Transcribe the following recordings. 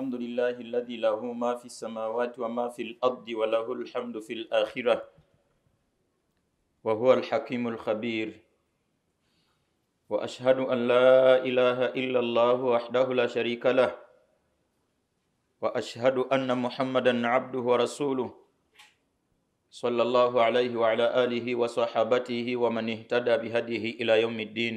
الحمد لله الذي له ما في السماوات وما في الأرض وله الحمد في الآخرة وهو الحكيم الخبير وأشهد أن لا إله إلا الله وحده لا شريك له وأشهد أن محمدا عبده ورسوله صلى الله عليه وعلى آله وصحابته ومن اهتدى بهديه إلى يوم الدين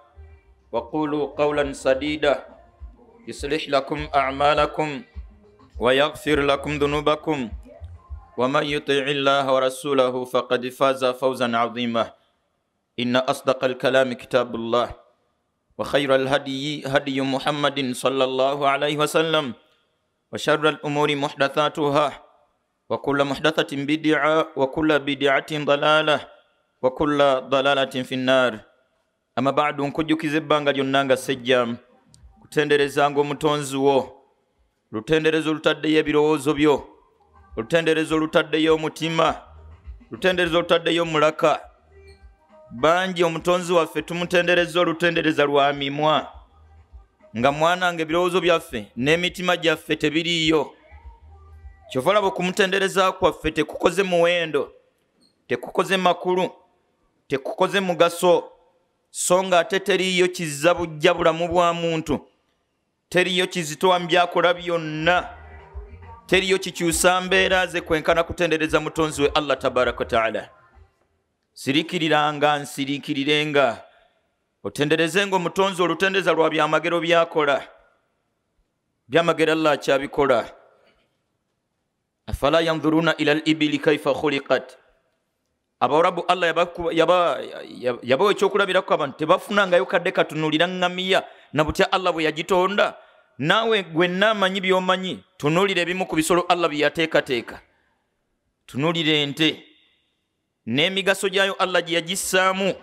وقولوا قولا سديدا يصلح لكم أعمالكم ويغفر لكم ذنوبكم ومن يطع الله ورسوله فقد فاز فوزا عظيما إن أصدق الكلام كتاب الله وخير الهدي هدي محمد صلى الله عليه وسلم وشر الأمور محدثاتها وكل محدثة بدعة وكل بدعة ضلالة وكل ضلالة في النار amabaadu nkujjukiza ebbanga lyonna nga sejja kutenderezanga omutonzi wo olutendereza olutaddeyo ebirowoozo byo olutendereza olutaddeyo omutima olutendereza olutaddeyo omulaka bangi omutonzi waffe tumutendereza olutendereza lwa mimwa nga mwanange ebirowoozo byaffe n'emitima gyaffe tebiriiyo kyovalaba okumutendereza kwaffe tekukoze muwendo tekukoze makulu tekukoze mugaso so ng'ate teriiyo kizza bujja bulamu bwa muntu teriiyo kizitowa mu byakola byonna teriyo kikyusa mbeera ze kwenkana kutendereza mutonzi we allah tabaraka wataala sirikiriranga nsirikirirenga otenderezenga omutonzi olutendeza lwa byamagero byakola byamagero allah akyabikola afala yanzuruna ila libili kaifa khuliqat abawarabu allah yabawa ekyokulabirako abantu tebafunangayo kadde katunulira ngamiya nabutya allah bwe yagitonda naawe gwenna amanyi byomanyi tunulira ebimu ku bisolo allah bye yateekateeka tunulira ente n'emigaso gyayo allah gye yagissaamu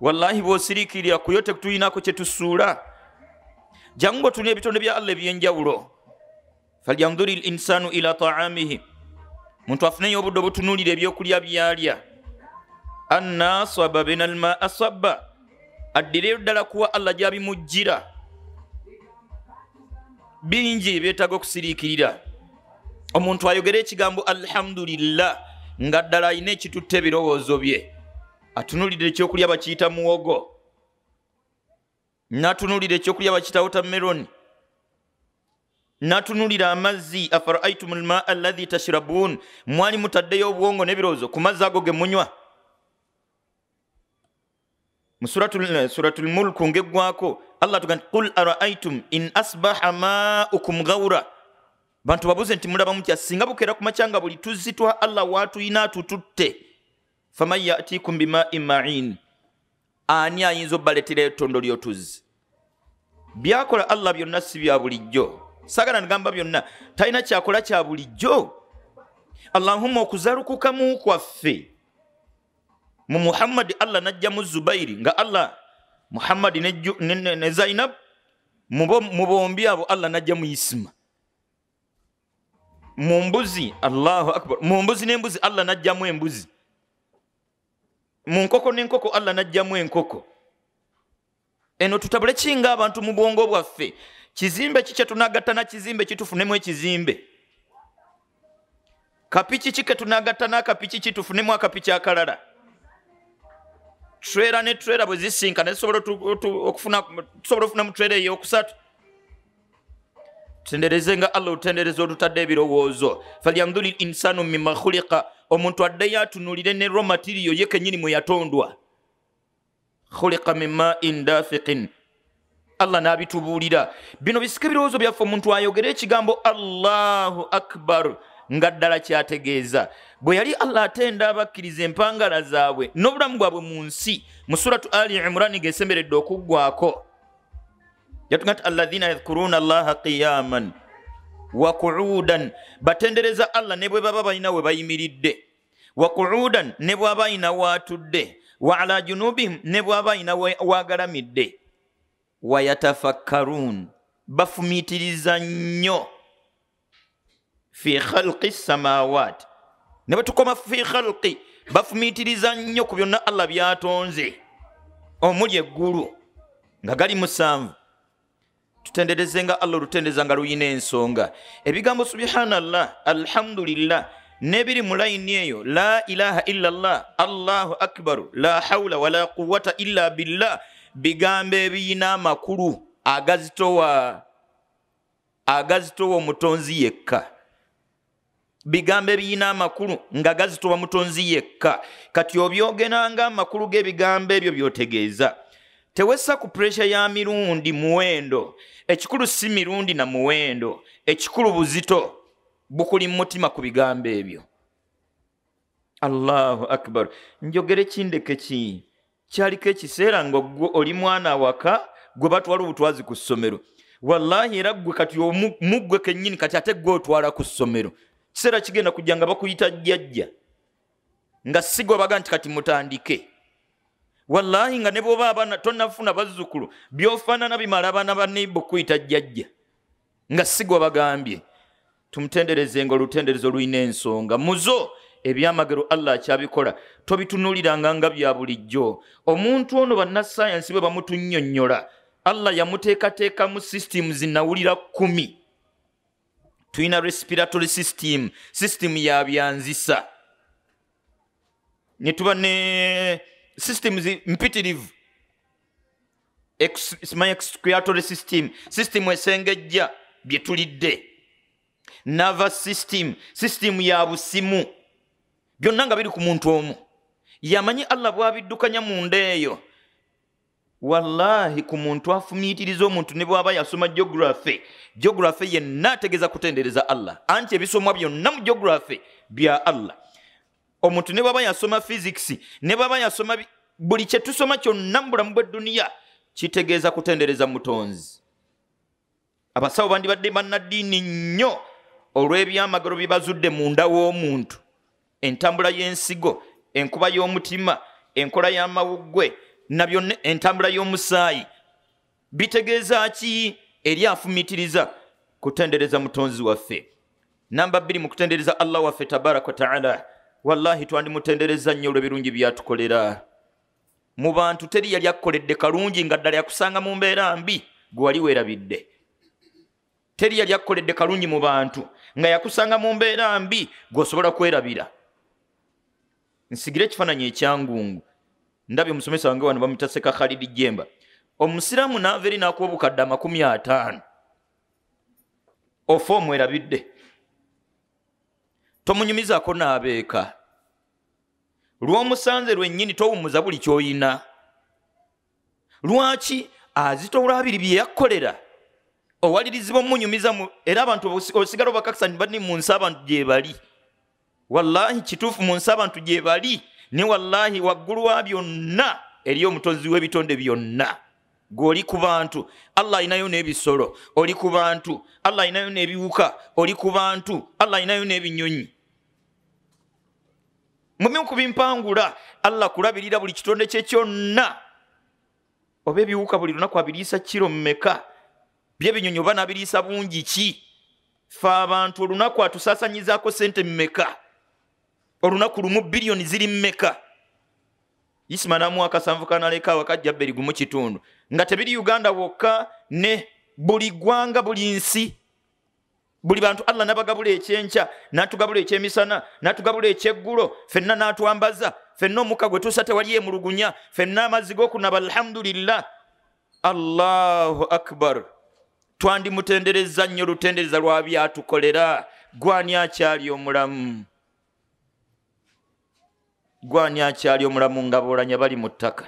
wallahi bw'osiriikirira kuyo tetuyinako kye tusuula jangu otuli ebitonde bya allah ebyenjawulo falyanduri linsaanu ila taamihi muntu afuneyo obudde obutunulira ebyokulya byalya annasaba binalma asaba addireyo ddala kuwa allah gyabimugjira bingi byetaaga okusiriikirira omuntu ayogere ekigambo alhamdulillah nga ddala alina ekitutta ebirowoozo bye atunulire ekyokulya bakiyita muwogo natunulire ekyokulya bakiyita watameroni natunulire amazzi afaraitum lmaa allahi tashrabun mwali mutaddeyo obuwongo n'ebirowoozo ku mazzi ago gemunywa musuratul eh, mulku ngeggwako allah tugandi qul araaitum in asbaha maukum gaura bantu babuze nti mulaba mutya singa bukera kumacyanga buli tuzitwa allah watuyina atututte faman yatikum bimain main ani ayinza obbaletera ettondo lyotuzi byakola allah byonna si bya bulijjo sagala nigamba byonna talina kyakola kya bulijjo allahumma okuzalukukamu kwaffe mu muhammadi allah najjamu zubairi nga allah muhammadi ne zainab mu bombi abo allah najjamu isima mu mbuzi allahu akbar mu mbuzi n'embuzi allah najjamu embuzi mu nkoko n'enkoko allah najjamu enkoko eno tutabule kinga abantu mu bwongo bwaffe kizimbe kikye tunagatta na kizimbe kitufunemu ekizimbe kapiki kike tunagatta n'akapiki kitufunemu akapiki akalala trera ne trera bwe zisinkana okusobola okufuna mutrera eyokusatu tenderezenga allah olutendereza olutadde ebirowoozo falyanduri insanu mimakhulika omuntu addeyo atunulire ne romatiriyo ye kenyini mwe yatondwa khulika mimain dafikin allah n'abitubuulira bino bisika ebirowoozo byaffe omuntu ayogere ekigambo allahu akbar nga ddala kyategeeza bwe yali allah atenda abakkiriza empangala zaabwe n'obulamu bwabwe mu nsi mu suratu ali imurani ng'esemberedde okuggwako yatuga ti allahina yadhkuruuna allaha qiyaman wa kuuudan batendereza allah ne bwe baba balina we bayimiridde wa kuuudan ne bwaba ayina waatudde wa ala junuubihim ne bwaba ayina waagalamidde wayatafakkaruun bafumiitiriza nnyo fi khalqi samawaati ne batukoma fi khalqi bafumiitiriza nnyo ku byonna allah byatonze omuli oh, eggulu nga gali musanvu tutenderezenga allah olutendeza nga luyina ensonga ebigambo subhanallah alhamdulillah nebiri mu layini eyo la ilaha illa llah allahu akbaru la haula wala quwata illa billah bigambo ebiyina amakulu agazitowa agazitowa omutonzi yekka bigambo ebirina amakulu nga gazitoba mutonzi yekka kati obyogeranga amakulu g'ebigambo ebyo by'otegeeza tewessa ku puresha ya mirundi muwendo ekikulu si mirundi na muwendo ekikulu buzito bukuli mumutima ku bigambo ebyo allahu akbar njogere kindeke ki kyaliko ekiseera nga gwe oli mwana waka gwe batwala obutwazi ku ssomero wallahi era gwe kati omuggwe kennyini kati ate gwe otwala ku ssomero kiseera kigenda kujja nga bakuyita jjajja nga sigwa baga nti kati mutandike wallahi nga ne bwoba abaana tonafuna bazzukulu byofaanana bimala abaana banaibe okukuyita jjajja nga sigwa bagambye tumutenderezenga olutenderezo olulina ensonga muzo ebyamagero allah akyabikola tobitunuliranga nga bya bulijjo omuntu ono bannasayansi bwe bamutunnyonnyola allah yamuteekateekamu systemu zinawulira kumi tuyina respiratory system system yabyanzisa netuba ne systems mpitirivu expiratory system system esengejja byetulidde nava system system ya busimu byonna nga biri ku muntu omu yamanyi allah bwabiddukanya munda eyo wallahi ku muntu afumiitiriza omuntu ne bwaba yasoma geography geography yenna ategeeza kutendereza allah anti ebisomwa byonna mu geography bya allah omuntu ne bwaba yasoma physics ne bwaba yasoma buli kyetusoma kyonna mu bulamu bweduniya kitegeeza kutendereza mutonzi abasawo bandibadde bannaddiini nnyo olw'ebyamagero bye bazudde munda w'omuntu entambula y'ensigo enkuba y'omutima enkola y'amawuggwe nabyo entambula y'omusaayi bitegeeza ki eri afumitiriza kutendereza mutonzi waffe namba bbiri mu kutendereza allah waffe tabaraka wataala wallahi twandimutendereza nnyo olw'ebirungi byatukolera mu bantu teri yali akukoledde kalungi nga ddala yakusanga mu mbeera mbi gwe wali weerabidde teri yali akukoledde kalungi mu bantu nga yakusanga mu mbeera mbi gweosobola kwerabira nsigire ekifaananyi ekyangungu ndabye omusomesa wange wano bamuyita seka khalidi jemba omusiraamu naava eri naakuba obukadde amakumi ataano ofe omwerabidde tomunyumizako naabeeka lwomusanze lwennyini towumuza buli kyoyina lwaki azita olwabiri bye yakkolera owalirizibwa omunyumiza era abantu osigala obakakisa nibani mu nsi abantu gye bali wallahi kituufu mu nsi abantu gye bali ne wallahi waggulu wa byonna eri omutonzi w'ebitonde byonna gweoli ku bantu allah ayinayo n'ebisolo oli ku bantu allah ayinayo n'ebiwuka oli ku bantu allah ayinayo n'ebinyonyi mubimukubimpangula allah kulabirira buli kitonde kye kyonna oba ebiwuka buli lunaku abiriisa kiro mumeka byebinyonyi oba nabiriisa bungi ki fe abantu olunaku atusaasanyizaako sente mumeka olunaku lumu biliyoni ziri mmeka isima namuwaka sanvu kanaleka awakajjabberi gumu kitundu nga tebiri uganda wokka ne buli gwanga buli nsi buli bantu allah nabagabula ekyenkya natugabula ekyemisana natugabula ekyeggulo fenna natwambaza fenna omukka gwe tusa tewali emulugunya fenna amazzi g'okunaba alhamdulillah allahu akbar twandimutendereza nnyo olutendereza lwabyatukolera gwani akyali omulamu gwani akyali omulamu nga boolanya bali mu ttaka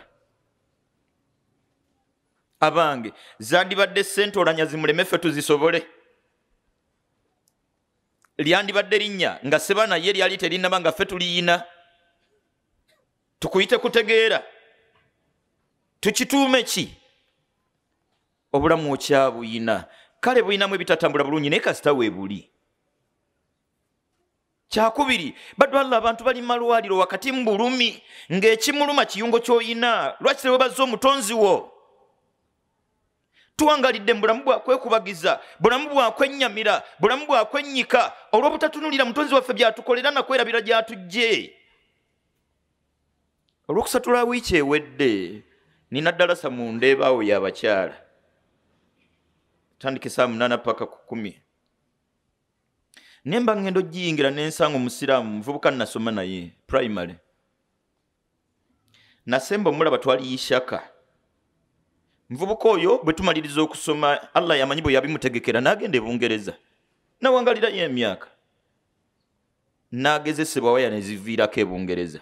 abange zandibadde sente olanya zimulemeffe tuzisobole lyandibadde linnya nga seba naye lyali terinaba nga ffe tuliyina tukuyite kutegeera tukituume ki obulamu okyabuyina kale buyinamu ebitatambula bulungi naye kasita weebuli kyakubiri badwalla abantu bali mumalwaliro wakati mu bulumi ng'ekimuluma kiyungo ky'oyina lwaki tewebazza omutonzi wo tuwangalidde mu bulamu bwakwekubagiza bulamu bwakwennyamira bulamu bwakwennyika olw'obutatunulira mutonzi waffe byatukolera nakwerabira gyatujje olwokusatula wiiki ewedde nina ddalasa mu ndeebaawo y'abakyala tandikisa munaana paka ku kumi naye mba ŋŋenda ogiyingira nensanga omusiraamu muvubuka nnasoma naye primary nasemba omulaba twali ishaka muvubuka oyo bwe tumaliriza okusoma allah yamanyi bwe yabimutegekera n'agenda ebungereza nawangalirayo emyaka n'agezesebwa waya ne ziviirako ebungereza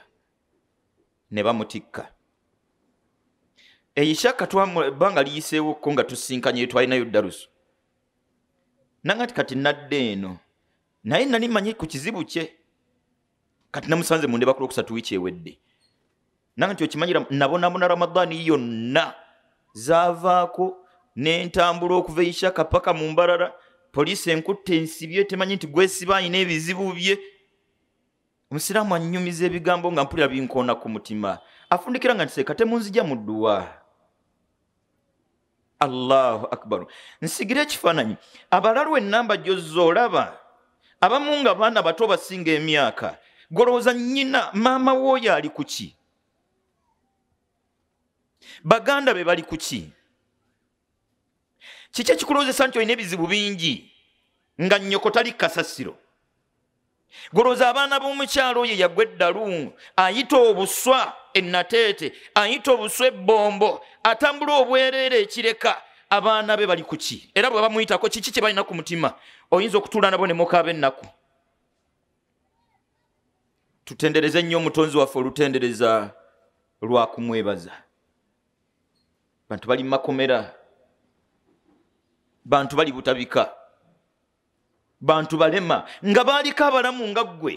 ne bamutikka eishaka twebanga liyiseewokko nga tusinkanye etwalinayo darusu naga ti kati nadde eno naye nali manyi ku kizibu kye kati namusanze mundebaku lwokusatu wiiki ewedde nanga nti okimanyira nabonabona ramadaani yonna zaavaako nentambula okuva eishaka paka mu mbalala poliisi enkutta ensibye temanyi nti gwesiba ayina ebizibu bye omusiraamu annyumiza ebigambo nga mpulira binkoona ku mutima afundikira nga ntiseeka temunzija mu dduwa allahu akbaru nsigire ekifaananyi abalalwa ennamba gyozza olaba abamu nga baana bato basinga emyaka golowooza nnyina maama w'oyo ali ku ki baganda be bali ku ki kiki ekikulowozesa nti olina ebizibu bingi nga nnyoko tali kasasiro golowooza abaana b'omukyalo oyo yagwa eddalu ayita obuswa ennateete ayita obuswa ebbombo atambula obwereere ekireka abaana be bali kuki era bwe bamuyitako kiki kye balina ku mutima oyinza okutula nabo ne mukaaba ennaku tutendereze nnyo omutonzi waffe olutendereza lwakumwebaza bantu bali mumakomera bantu bali butabika bantu balema nga baaliko abalamu nga ggwe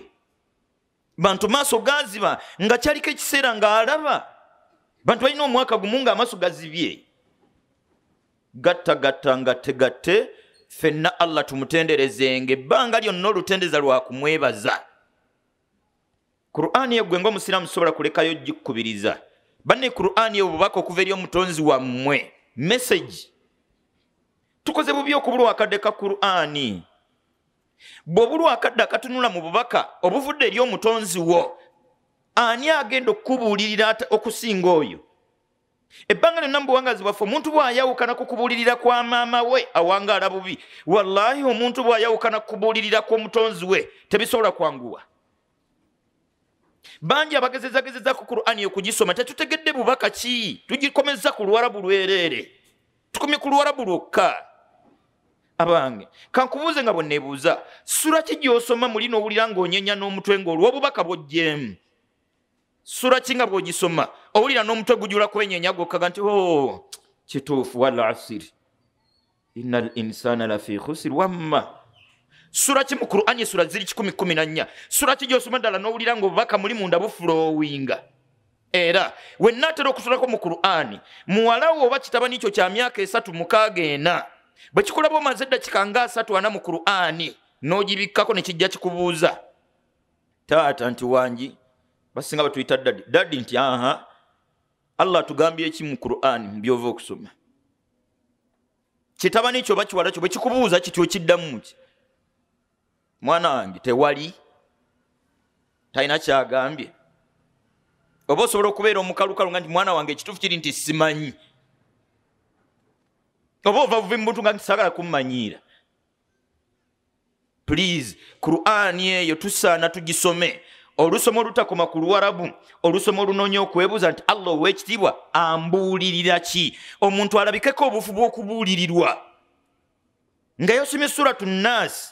bantu maaso gaziba nga kyaliko ekiseera ng'alaba bantu balina omwaka gumu ng'amaaso gazibye gattagatta nga tegatte fenna allah tumutenderezenga ebbanga lyonna olutendeza lwakumwebaza kuruaani yegwe nga omusiraamu sobola kulekayo gikkubiriza banne kuruaani yobubaka okuva eri omutonzi wammwe mesagi tukoze bubi okubulwa akadde ka kuruaani bweobulwa akadde akatunula mu bubaka obuvudde eri omutonzi wo ani agenda okukubuulirira okusinga oyo ebbanga lyonna mu buwangazi bwaffe omuntu bwayawukana ku kubuulirira kwa maama we awangaala bubi wallahi omuntu bwayawukana ku kubuulirira kwomutonzi we tebisobola kwanguwa bangi abagezezagezeza ku qurani okugisoma tetutegedde bubaka ki tugikomeza ku lwalabu lwereere tukomye ku lwalabu lwokka abange kankubuuze nga bweneebuuza sura ki gyosoma muli n'owulira ng'onyenya n'omutwe ngaolw'obubaka bwojjeemu sura ki nga bw'ogisoma owulira n'omutwe gujula kwenyenya gokaga nti oh, kituufu walasiri ina l insana lafi khusiri wamma suraki mu qurani esura ziri 114 suraki gyosoma ddala n'owulira ngaobubaka muli munda bufulowinga era wenna atera okusulako mu qurani muwalawo oba kitabani kyo kya myaka esatu mukaagaena bwe kikulaba omaze eddakika nga asatu ana mu qurani n'ogibikkako nekijja kikubuuza taata nti wangi basinga batuyita dadi dadi nti aha uh-huh. allah atugambye eki mu qurani mubyova okusoma kitabani kyo bakiwalakyo bwekikubuuza kityo okiddamuki mwana wange tewali talina kyagambye oba osobola okubeera omukalukalu nga nti mwana wange ekituufu kiri nti simanyi oba ova buvi mubuntu nga ntisagala kummanyiira pulease qurani eyo tusaana tugisome olusoma olutakoma ku luwarabu olusoma olunoonya okwebuuza nti allah ow'ekitiibwa ambuulirira ki omuntu alabikeko obufu bw'okubuulirirwa nga yosomye suratu nnaasi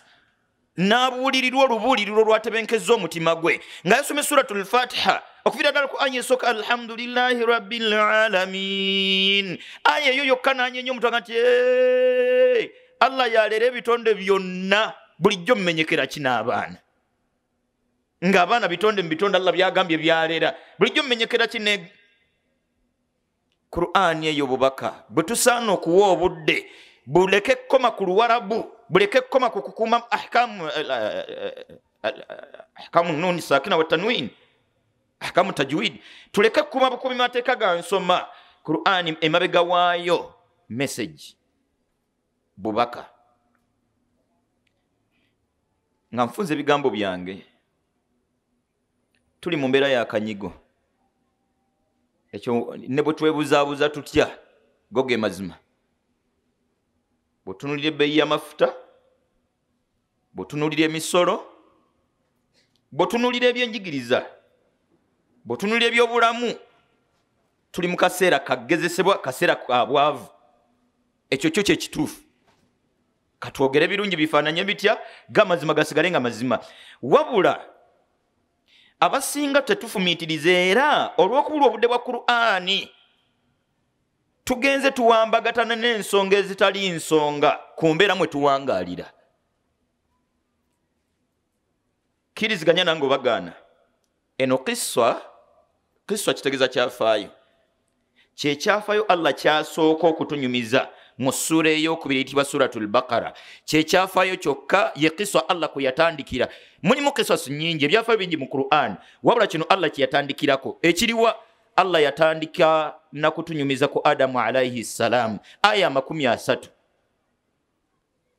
n'abuulirirwa olubuulirirwa olwatebenkeza omutima gwe nga yosomye suratu lfatiha okufiira ddala ku aya esooka alhamdulilahi rabbilalamin aya eyo yokka nanyenya omuntu aga nti allah yaleera ebitonde byonna bulijjo mumenyekera kinaabaana ngaabaana bitonde mubitonde alla byagambye byaleera bulijjo mumenyekera kine kurani eyo obubaka bwe tusaana okuwa obudde buleke koma ku luwarabu buleke koma ku kukuuma ahkamu eh, eh, eh, nuuni sakina watanwin ahkamu tajwid tuleke kukuuma bukuumi mateeka ga nsoma kurani emabega waayo messaje bubaka nga nfunza ebigambo byange tuli mu mbeera yakanyigo ekyo ne bwe twebuzaabuza tutya goge mazima bwetunulira ebbeeyi y'amafuta bwetunulira emisolo bwetunulira ebyenjigiriza bwetunulira ebyobulamu tuli mu kaseera kagezesebwa kaseera kabwavu ekyo kyo kye kituufu katwogere birungi bifaananye bitya ga mazima gasigale nga mazima wabula abasinga tetufumiitirize era olw'okubulwa obudde bwa kuruani tugenze tuwambagatana n'ensonga ezitali nsonga ku mbeera mwe tuwangaalira kkiriziganya nange obagaana eno kiswa kiswa kitegeeza kyafaayo kye kyafaayo allah kyasooka okutunyumiza mu ssura eyokubiri eyitibwa suratul bakara kyekyafaayo kyokka ye kisa allah kwe yatandikira mulimu kisasu nyingi ebyafaayo bingi mu quran wabula kino allah kye yatandikirako ekiriwa allah yatandika nakutunyumiza ku adamu alaihi ssalaamu aya amakumi asatu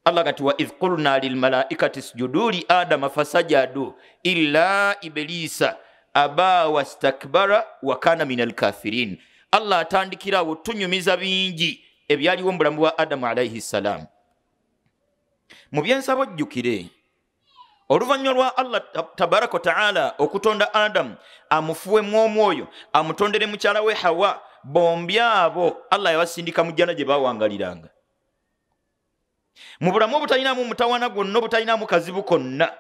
allah gati wa idh qulna lilmalaikati sjudu li adama fasajadu illa ibilisa aba wastakbara wakana min alkafirin allah atandikira awo tunyumiza bingi ebyaliwo mubulamu bwa adamu alaihi ssalaamu mu byensaba ojjukire oluvannyuma lwa allah tabaraka wataala okutonda adamu amufuwemu omwoyo amutondere mukyala we hawa bombi abo allah yabasindika mu jjana gye bawangaliranga mu bulamu obutalinamu mutawana gwonna obutalinamu kazibu konna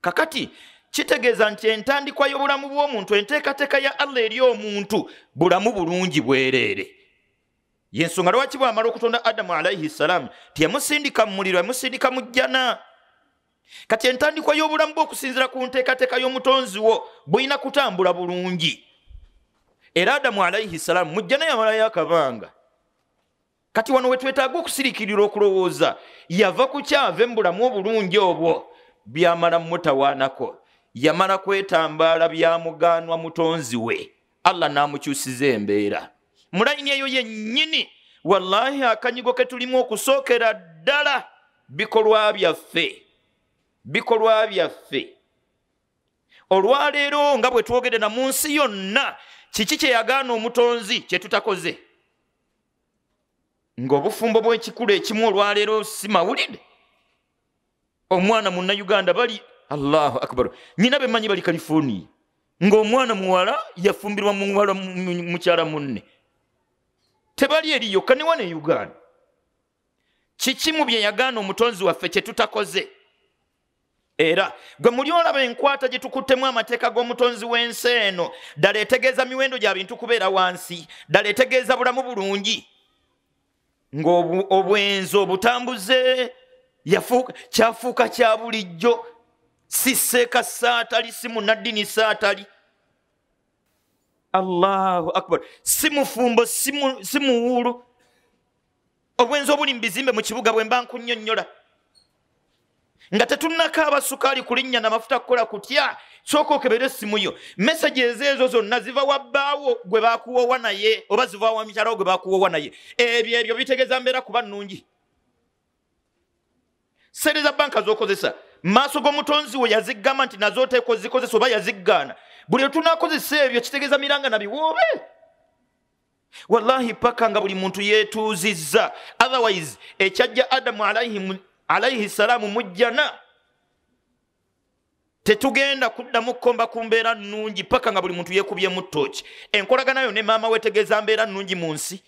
kakati kitegeeza nti entandikwa y'obulamu bw'omuntu enteekateeka ya allah eri omuntu bulamu bulungi bwereere yensonga lwaki bwamala okutonda adamu alaihi ssalaamu teyamusindika mumuliro yamusindika mujjana kati entandikwa y'obulamu bwe okusinzira ku nteekateeka y'omutonzi wo bulina kutambula bulungi era adamu alaihi ssalaamu mujjana yamalayo akabanga kati wano wetwetaaga okusirikirira okulowooza yava kukyave mu bulamu obulungi obwo byamala mumutawaanako yamala kwetambaala byamugaanwa mutonzi we allah n'amukyusiza embeera mulayini eyo yennyini wallahi akanyigo ketulimu okusookera ddala bikolwa byaffe bikolwa byaffe olwaleero nga bwe twogere na mu nsi yonna kiki kyeyagaana omutonzi kye tutakoze ng'obufumbo bw'ekikulu ekimu olwaleero si mawulide omwana munnauganda bali allahu akbar nyina bemanyi bali kalifornia ng'omwana muwala yafumbirwa muwala mukyala munne tebali eri yokka ne wano e uganda kikimu bye yagaana omutonzi waffe kye tutakoze era gwe muli olaba enkwata gye tukuttemu amateeka g'omutonzi w'ensi eno ddala etegeeza miwendo gya bintu kubeera wansi ddala etegeeza bulamu bulungi ng'obwenzi obutambuze yafuuka kyafuuka kya bulijjo si seeka saatali si munaddini saatali allahu akbar si mufumbo si muwulu obwenzi obuli mubizimbe mu kibuga bwe mba nkunyonnyola nga tetunako abasukaali kulinnya namafuta kukola kutya soka okebere essimuyo messages ezo zonna ziva wabbaawo gwe bakuwowa naye oba zivawa mukyalawo gwe bakuwowa naye ebyo ebyo bitegeeza mbeera kuba nnungi sereza banka zokozesa maaso g'omutonzi we yaziggamba nti nazo oteeka ozikozesa oba yaziggaana buli lwetunakozesa ebyo kitegeeza miranga nabiwoobe wallahi paka nga buli muntu yetuuzizza otherwise ekyajja adamu alaihi salaamu mujjana tetugenda kuddamu kukomba ku mbeera nnungi paka nga buli muntu yeekubye mutooki enkolaganayo ne maama weetegeeza mbeera nnungi mu nsi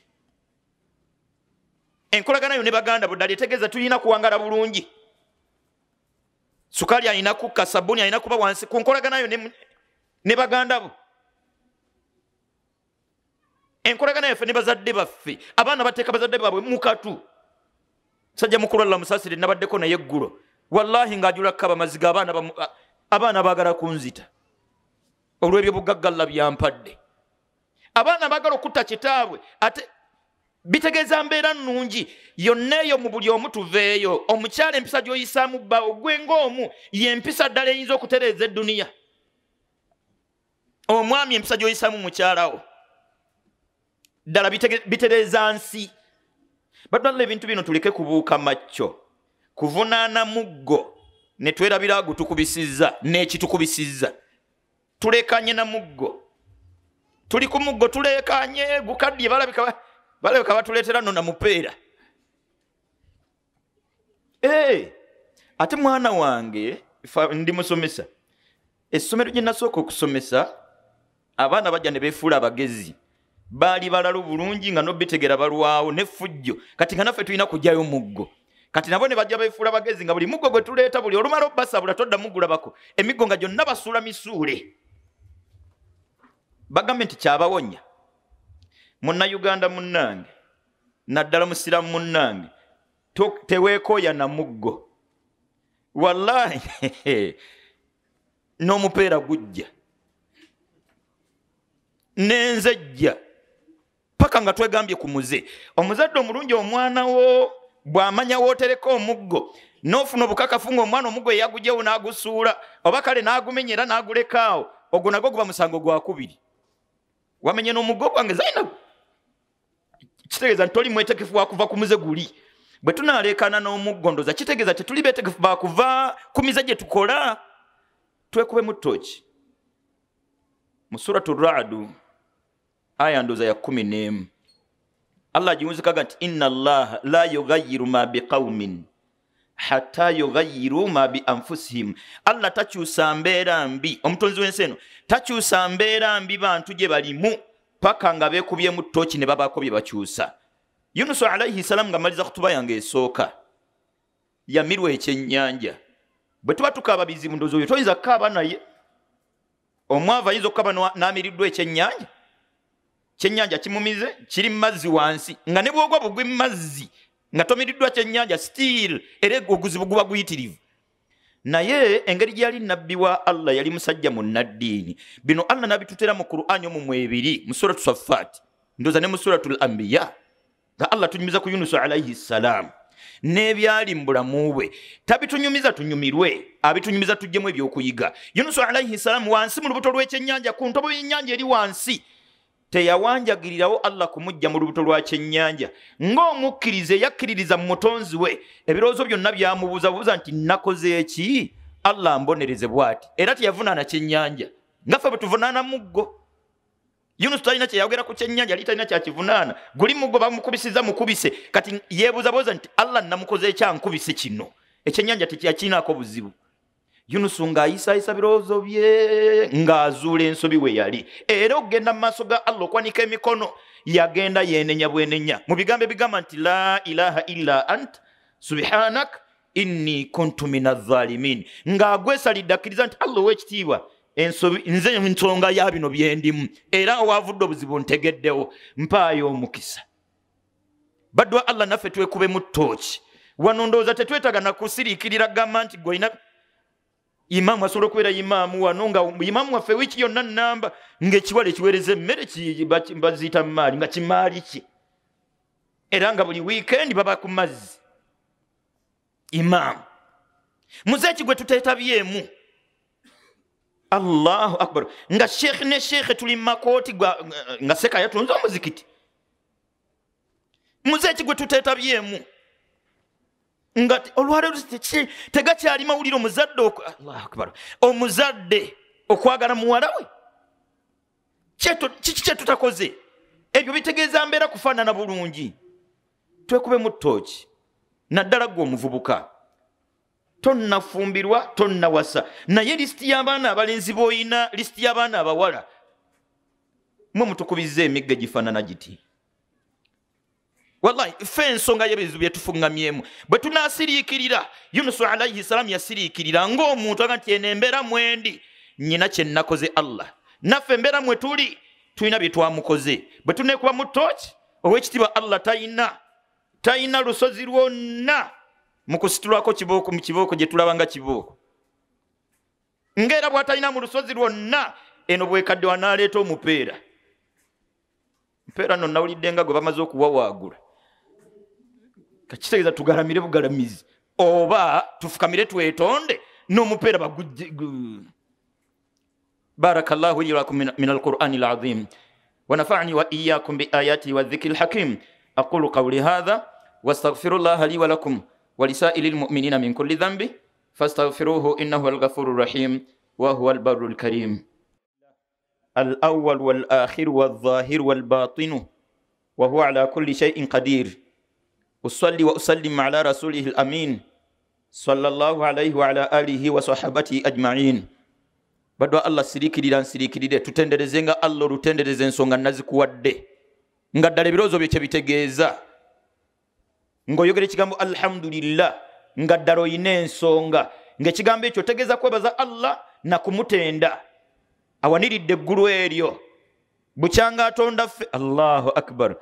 enkolaganayo ne baganda bo ddala etegeeza tulina kuwangala bulungi sukaali alina kukka sabuuni alina kuba wansi ku nkolaganayo ne baganda bo enkolagana yaffe ne bazadde baffe abaana bateeka bazadde baabwe mukatu sajja mukulu alla musasire nabaddeko naye eggulo wallahi ng'ajulakka bamaziga abaana baagala kunzita olwebyo bugaggalla byampadde abaana baagala okutta kitaabwe ate bitegeeza mbeera nnungi yonna eyo mu buli omu tuveeyo omukyala empisa gyoyisaamu bba ogwe ngaomu yempisa ddala eyinza okutereeza edduniya omwami empisa gyoyisamu mukyalawo ddala bitereeza nsi badala ebintu bino tuleke kubuuka macco kuvunaana muggo ne twerabira gutukubisizza n'ekitukubisizza tulekanye na muggo tuli ku muggo tulekanye gukaddye balabika batuleetera no namupeera ate mwana wange ndi musomesa essomero gye nasooka okusomesa abaana bajja ne beefuula abagezi baali balala bulungi nga nobitegera balwawo nefujjo kati nga naffe tulina kujjayo muggo kati nabo ne bajja beefuula abagezi nga buli muggo gwe tuleeta buli olumala obbasabula todda mugulabako emiggo nga gyonna basuula misuule bagambe nti kyabawonya munnauganda munnange naddala musiramu munnange teweekooya na muggo wallahi n'omupeera gujja nenzejja paka nga twegambye ku muze omuzadde omulungi omwana wo bw'amanya wootereka omuggo noofuna obukakafu nga omwana omuggo eyagujewo n'agusuula oba kale n'agumenya era n'agulekaawo ogwo nago guba musango gwa kubiri wamenye n'omuggo gwange zainago kitegeeza nti toli mwetegefu wakuva ku muze guli bwe tunaleekana n'omuggo ndoza kitegeeza tetuli betegefu bakuva ku mize gye tukola twekube mu ttooki mu suratu raadu aya ndoza ya kumi nemu allah agiwunzikaga nti ina llah la yugayiru ma biqaumin hatta yugayiru ma bianfusihim allah takyusa mbeera mbi omutonzi w'ensi eno takyusa mbeera mbi bantu gye balimu paka nga beekubyemu tooki ne babaako bye bakyusa yunusu alaihi salaamu nga maliza kutuba yange esooka yamirwa ekyennyanja bwe tuba tukaaba bizibu ndozi oyo toyinza kukaaba naye omwavu ayinza okukaaba n'amiriddwa ekyennyanja kyenyanja kimumize kiri mumazzi wansi nga ne bwogwa bugwe mumazzi nga tomiriddwa kyenyanja stiel era oguzibu guba guyitirivu naye engeri gyali nabbi wa allah yali musajja munaddiini bino allah nabitutera mu qurani omumw ebiri musuratu safaati ndoza ne musuratu lambiya nga allah tunyumiza ku yunusu alaihi ssalaamu n'ebyali mubulamu bwe tabitunyumiza tunyumirwe abitunyumiza tujjemu ebyokuyiga yunusu alaihi ssalaamu wansi mu lubuto lw'ekyennyanja ku ntobo y'ennyanja eri wansi teyawanjagirirawo allah kumujja mu lubuto lwakyenyanja ng'omukkiriza eyakkiririza mu mutonzi we ebirowoozo byonna byamubuuzabuuza nti nakoze eki allah mbonereze bwati era teyavunaana kyenyanja ngaffe bwe tuvunaana muggo yunus talina kyeyagera ku kyenyanja ali talina kyakivunaana guli muggo bamukubisiza mukubise kati yeebuuzabuuza nti allah namukoze ekyankubise kino ekyenyanja tekyakinaako buzibu yunusu ng'ayisaayisa birowoozo bye ng'azuula ensobi we yali era okugenda mu maaso ga allah okwanika emikono yagenda yenenya bwenenya mu bigambo ebigamba nti la ilaha illa ant subhanak inni kuntu min azalimin ng'agwesalidde akkiriza nti allah owekitiibwa ensobi nze ensonga ya bino byendimu era awavudde obuzibu ntegeddewo mpaayo omukisa baddwa allah naffe twekubemu tooki wano ndowooza tetwetaga nakusiriikirira gamba nti gwolina imamu asobola okubeera imamu wano nga imamu waffe wiiki yonna namba ngaekiwala ekiweereza emmere baziyita mu maali nga kimaali kye era nga buli wiikendi baba ku mazzi imamu muze eki gwe tuteetabyemu allahu akbar nga sheekhe ne sheekhe tuli mumakooti nga sekayatunze omuzikiti muze eki gwe tuteetabyemu nga olwaleero tegakyali mawulire omuzadde omuzadde okwagala muwala we kiki kyetutakoze ebyo bitegeeza mbeera kufaanana bulungi twekube mutooki naddala gwe omuvubuka tonnafumbirwa tonnawasa naye lisiti y'abaana abalenzi b'olina lisiti y'abaana abawala mwe mutukubiza emigga gifaanana giti ffe ensonga yebizibu byetufuamyemu bwetunasiriikirira yunusu alaihi salaamu yasiriikirira ngaomuntu aga nti ene embeera mwendi nyina kyenakoze allah naffe embeera mwetuli tulina byetwamukoze bwetunekuba mutoki owekitibwa allah tayina tayina lusozi lwonna mukusitulwako kibooko mukibooko gyetulabanga kibooko ngaera bwatalina mu lusozi lwonna eno bwekadde wanaleeta omupeera mpeera nonawulidde nga gwe bamaze okuwawaagula kakitegeeza tugalamire bugalamizi oba tufukamire twetonde n'omupeera bagujje baraka llahu li walakum min alqurani alazim ونفعني وإياكم بآياتي والذكر الحكيم أقول قولي هذا واستغفر الله لي ولكم ولسائر المؤمنين من كل ذنب فاستغفروه إنه الغفور الرحيم وهو البر الكريم الأول والآخر والظاهر والباطن وهو على كل شيء قدير usalli wa usallim ala rasulihi lamin salllah alaihi wala alihi wasahabatihi ajmain badwa allah sirikirira nsirikirire tutendereze nga allah olutendereza ensonga nazikuwadde nga ddala ebirowoozo byo kyebitegeeza ngaoyogera ekigambo alhamdulillah nga ddala oyina ensonga ngaekigambo ekyo otegeeza kwebaza allah nakumutenda awaniridde eggulu eryo bukyanga atonda ffe allahu akbar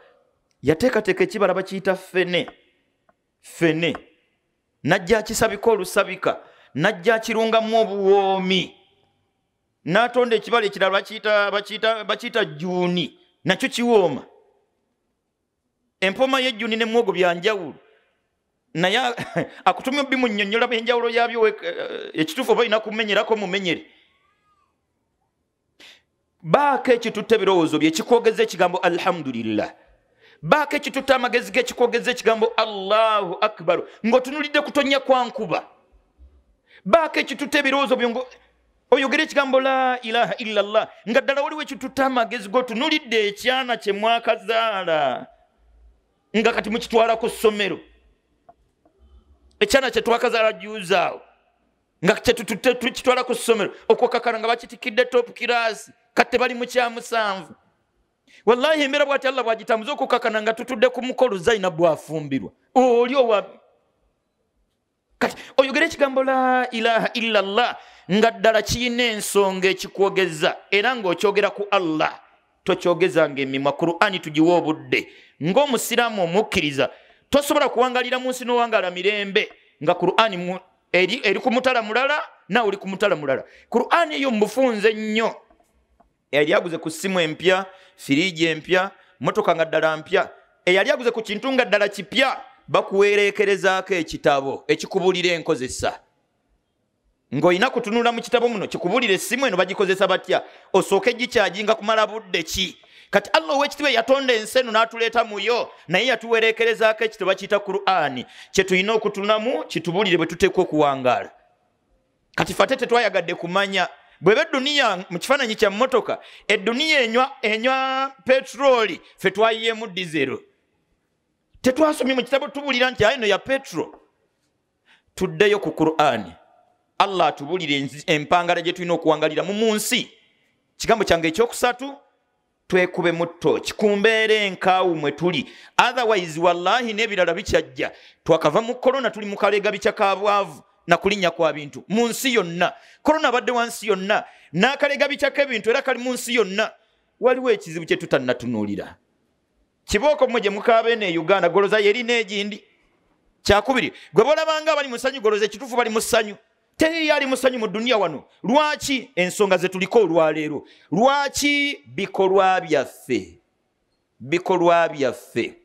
yateekateeka ekibala bakiyita fene fene najja akisabika olusabika najja akirungamu obuwoomi n'atonda ekibala ekirala bakiyita juuni nakyo kiwooma empooma yejuuni nemwogo byanjawulo naye akutumya bi munyonyola enjawulo yabyo eh, ekituufu oba olina kumenyerako mumenyere baako ekituta ebirowoozo byekikwogeza ekigambo alhamdulillah baako ekituta amagezi g'ekikwogeza ekigambo allahu akbaru ng'otunulidde kutonya kwa nkuba baako ekituta ebirowoozo byo oyogere ekigambo la ilaha illallah nga ddala waliwo ekituta amagezi g'otunulidde ekyana kye mwakazaala nga kati mukitwala ku ssomero ekyana kye twakazaala juzaawo nga kyetukitwala ku ssomero okwokakala nga bakitikidde topu kiraasi kati tebali mu kyamusanvu wallahi embeera bwati allah bwagitambuza okukakana nga tutudde ku mukolo zainabu afumbirwa oli owa kati oyogere ekigambo la ilaha illa llah nga ddala kiyina ensonga ekikwogeza era ng'okyogera ku allah tokyogezanga emimwa qurani tugiwa obudde ng'omusiraamu omukkiriza tosobola kuwangalira mu nsi n'owangala mirembe nga qurani eri ku mutala mulala naawe oli ku mutala mulala qurani eyo mubufunze nnyo eyali aguze ku ssimu empya firiji empya motokanga ddala mpya eyali aguze ku kintu nga ddala kipya bakuwerekerezaako ekitabo ekikubulira enkozesa ng'olina kutunula mu kitabo muno kikubulira essimu eno bagikozesa batya osooke gikyajinga kumala budde ki kati allah owekitibwa yatonda ensi eno n'atuleeta muyo naye yatuwerekerezaako ekitabo bakiyita kuruani kyetulina okutunamu kitubulire bwe tuteekwa okuwangaala kati fate tetwayagadde kumanya bweba eduniya mu kifaananyi kya motoka eduniya enywa petrooli fe twayiyemu dizero tetwasomye mu kitabo tubulira nti ayino ya petro tuddeyo ku qurani allah atubulire empangala gye tulina okuwangaliramu mu nsi kigambo kyange ekyokusatu twekube mutto kikumbeera enkaawu mwe tuli otherwise wallahi n'ebirala bikyajja twakava mu korona tuli mu kalega bikya ka bwavu nakulinnya kwa bintu mu nsi yonna korona abadde wansi yonna n'akalega bitya k'ebintu era kali mu nsi yonna waliwo ekizibu kye tutannatunuulira kibooko mmwe gye mukaabe ne uganda goloza yerina egindi kyakubiri gwe balabanga abali musanyu goloza ekitufu bali musanyu teriri ali musanyu mu duniya wano lwaki ensonga ze tuliko olwaleero lwaki bikolwa byaffe bikolwa byaffe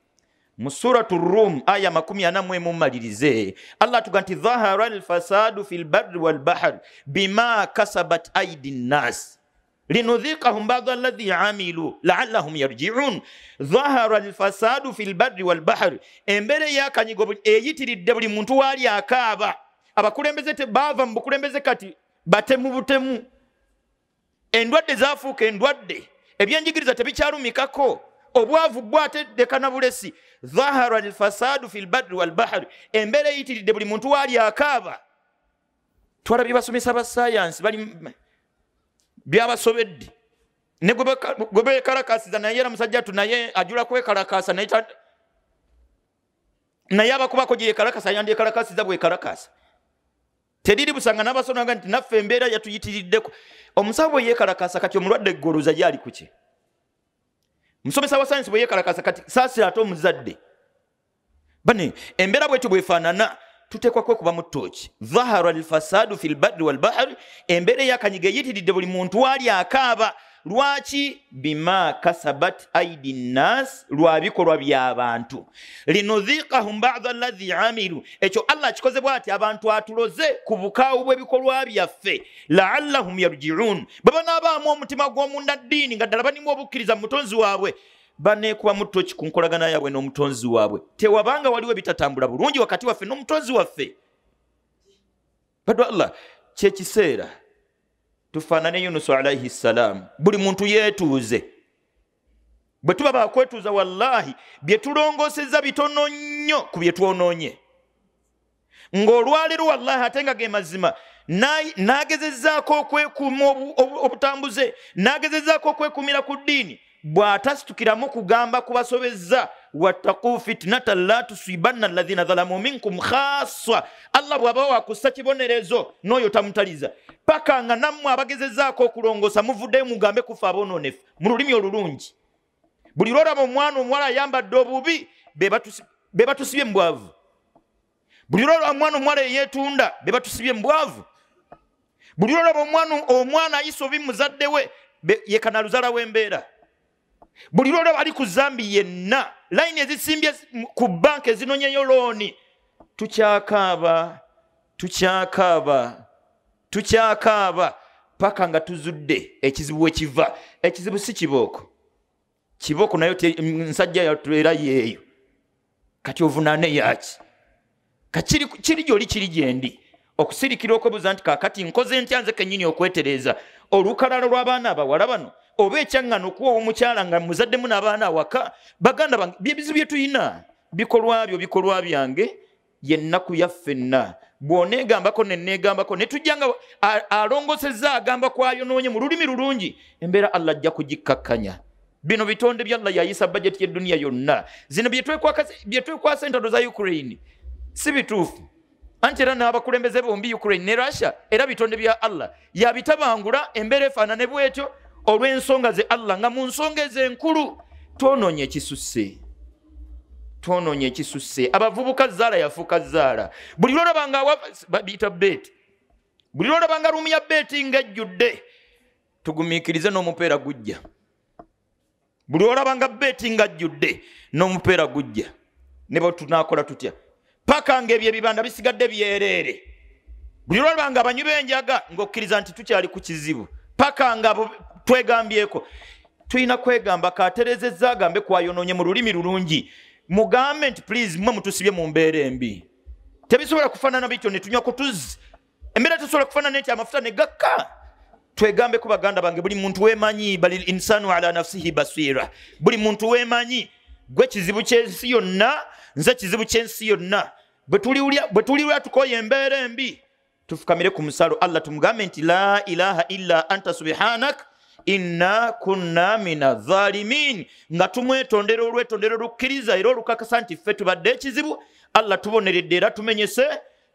mu suratu rum aya 41 mumalirize allah tuga nti dhahara alfasadu fi lbari walbahar bima kasabat aidi nnas linudhikahum bada allahi amilu laalahum yarjiun dhahara alfasadu fi lbari walbahar embeera eyakanyigo eyitiridde buli muntu waali akaaba abakulembeze tebaava mu bukulembeze kati batemu butemu endwadde zafuuka endwadde ebyenjigiriza tebikyalumikako obwavu bwateddeka na bulesi dhahara lfasaadu fi lbadri walbahari embeera eyitiridde buli muntu waali akaaba twalabye basomesa ba sayansi bali byabasobedde ne gwe bekalakasiza naye era musajja tu naye ajula kwekalakasa naye abakubako gyeyekalakasa yandyekalakasiza bwekalakasa teriri busanga nabasonaga nti naffe embeera yatuyitiriddeko omusawo bweyekalakasa kati omulwadde gguluza yaali kuki musomesa wa sayansi bwe yeekalakasa kati saasira ate omuzadde bane embeera bwetyo bwefaanana tuteekwa kwekuba mu tooki dhahara alfasaadu fi lbadri walbahari embeera eyakanyiga eyitiridde buli muntu waali akaaba lwaki bima kasabat aidi nnas lwabikolwa byabantu linudhiikahum bada allahi amilu ekyo allah akikozebwa ati abantu atuloze ku bukaawu bwebikolwa byaffe laallahum yarujiuun babanaabaamu omutima gw'omunaddiini nga ddala banimu obukkiriza mutonzi waabwe banekuba mutto ki ku nkolagana yaabwe n'omutonzi waabwe tewabanga waliwo ebitatambula bulungi wakati waffe n'omutonzi waffe badwa allah kyekiseera tufaanane yunusu alaihi ssalaamu buli muntu yeetuuze bwe tuba bakwetuuza wallahi bye tulongoseza bitono nnyo ku bye twonoonye ng'olwaleero wallahi ate nga ge mazima n'agezezaako okwekuuma obutambuze n'agezezaako okwekuumira ku ddiini bw'atasitukiramu kugamba kubasobezza wattaquu fitnatan la tusibanna alladhina zalamu minkum khaswa allah bwabawa wakussa kibonerezo n'oyo tamutaliza paka nga nammwe abagezezaako okulongoosa muvuddeyo mugambe kufa abononefu mu lulimi olulungi buli lwa olaba omwana omuwala ayambadde obubi be batusibye mubwavu buli lwa olaba omwana omuwala eyeetunda be batusibye mubwavu buli lwa olaba omwana ayisa obi muzadde we yekanaluzalawo embeera buli lwa olwaba ali ku zambi yenna layini ezisimbye ku banka ezinonyeyo looni tukyakaaba tukyakaaba tukyakaaba paka nga tuzudde ekizibu wekiva ekizibu si kibooko kibooko naye nsajja yatubeera yeeyo kati ovunaane yaaki kakiri gyoli kiri gyendi okusirikira okwebuuza nti kakati nkoze ntya nze kenyini okwetereeza olukalalo lw'abaana abawala bano oba ekyaŋŋana okuwawa omukyala nga muzaddemu n'abaana awaka baganda bange byebizibu byetulina bikolwa byo bikolwa byange yennaku yaffenna bw'oneegambako neneegambako netujja nga alongoseza agamba kwayonoonye mu lulimi lulungi embeera allah ajja kugikkakkanya bino bitonde bya allah yayisa bajeti yedduniya yonna zino byetwekwasa entondo za ukraine si bituufu anti era n'abakulembeze bombi ukraine ne russia era bitonde bya allah yabitabangula embeera efaananebwetyo olw'ensonga ze allah nga mu nsonga ezenkulu twonoonye ekisusse twonoonye ekisusse abavubuka zaala yafuuka zaala buli lwolabanga babiita beeti buli lwolabanga rumu ya beeti ngaejjudde tugumiikirize n'omupeera gujja buli lwolabanga beeti ngaajjudde n'omupeera gujja ne bwe tunaakola tutya paka ngaebyo ebibanda bisigadde byereere buli lwolabanga abanywi b'enjaga ng'okkiriza nti tukyali ku kizibu paka nga twegambyeko tulina kwegamba katerezeza agambe kwayononye mu lulimi lulungi mugambe nti please mmwe mutusibye mu mbeera embi tebisobola kufaanana bityo netunywa kutuzi embeera tesobola kufaanana nti amafuta negakka twegambe ku baganda bange buli muntu wemanyi bali linsanu ala nafsihi basira buli muntu wemanyi gwe kizibu kyensi yonna nze kizibu kyensi yonna bwe tuliwulya tukoya embeera embi tufukamire ku musalo allah tumugambe nti la ilaha illa anta subhanaka inna kunna mina dhalimin nga lwe tondero lukiriza ero olukakasa nti fetu tubadde ekizibu allah tuboneredde era tumenyese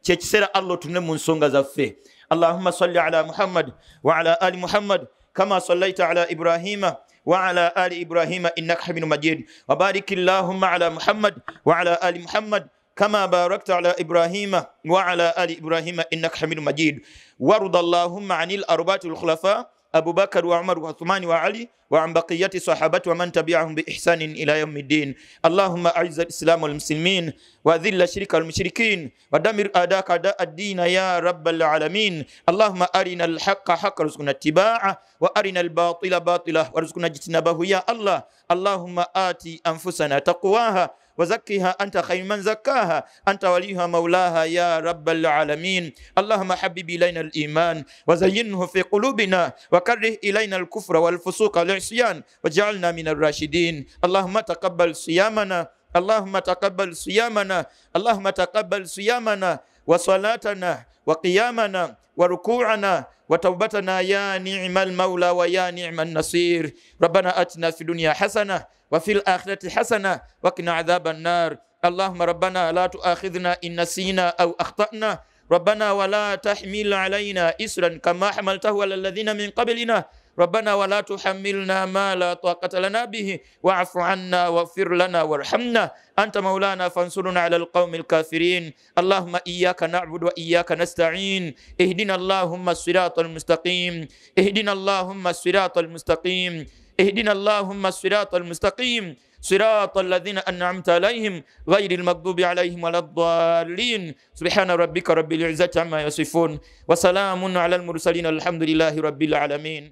kyekiseera allah tumne mu nsonga fe allahumma salli ala muhammad wa ala ali muhammad kama sallaita ala ibrahima وعلى آل إبراهيم إنك حميد مجيد وبارك اللهم على محمد وعلى آل محمد كما باركت على إبراهيم وعلى آل إبراهيم إنك حميد مجيد وارض اللهم عن الأربعة الخلفاء أبو بكر وعمر وعثمان وعلي وعن بقية الصحابة ومن تبعهم بإحسان إلى يوم الدين اللهم أعز الإسلام والمسلمين وذل الشرك والمشركين ودمر أداك أداء الدين يا رب العالمين اللهم أرنا الحق حقا وارزقنا اتباعه وأرنا الباطل باطله وارزقنا اجتنابه يا الله اللهم آتي أنفسنا تقواها وزكها أنت خير من زكاها أنت وليها مولاها يا رب العالمين اللهم حبب إلينا الإيمان وزينه في قلوبنا وكره إلينا الكفر والفسوق والعصيان وجعلنا من الراشدين اللهم تقبل صيامنا اللهم تقبل صيامنا اللهم تقبل صيامنا وصلاتنا وقيامنا وركوعنا وتوبتنا يا نعم المولى ويا نعم النصير ربنا أتنا في الدنيا حسنة وفي الآخرة حسنة وقنا عذاب النار اللهم ربنا لا تؤاخذنا إن نسينا أو أخطأنا ربنا ولا تحمل علينا إسرا كما حملته على الذين من قبلنا ربنا ولا تحملنا ما لا طاقة لنا به واعف عنا واغفر لنا وارحمنا أنت مولانا فانصرنا على القوم الكافرين اللهم إياك نعبد وإياك نستعين اهدنا اللهم الصراط المستقيم اهدنا اللهم الصراط المستقيم اهدنا اللهم الصراط المستقيم صراط الذين أنعمت عليهم غير المغضوب عليهم ولا الضالين سبحان ربك رب العزة عما يصفون وسلام على المرسلين الحمد لله رب العالمين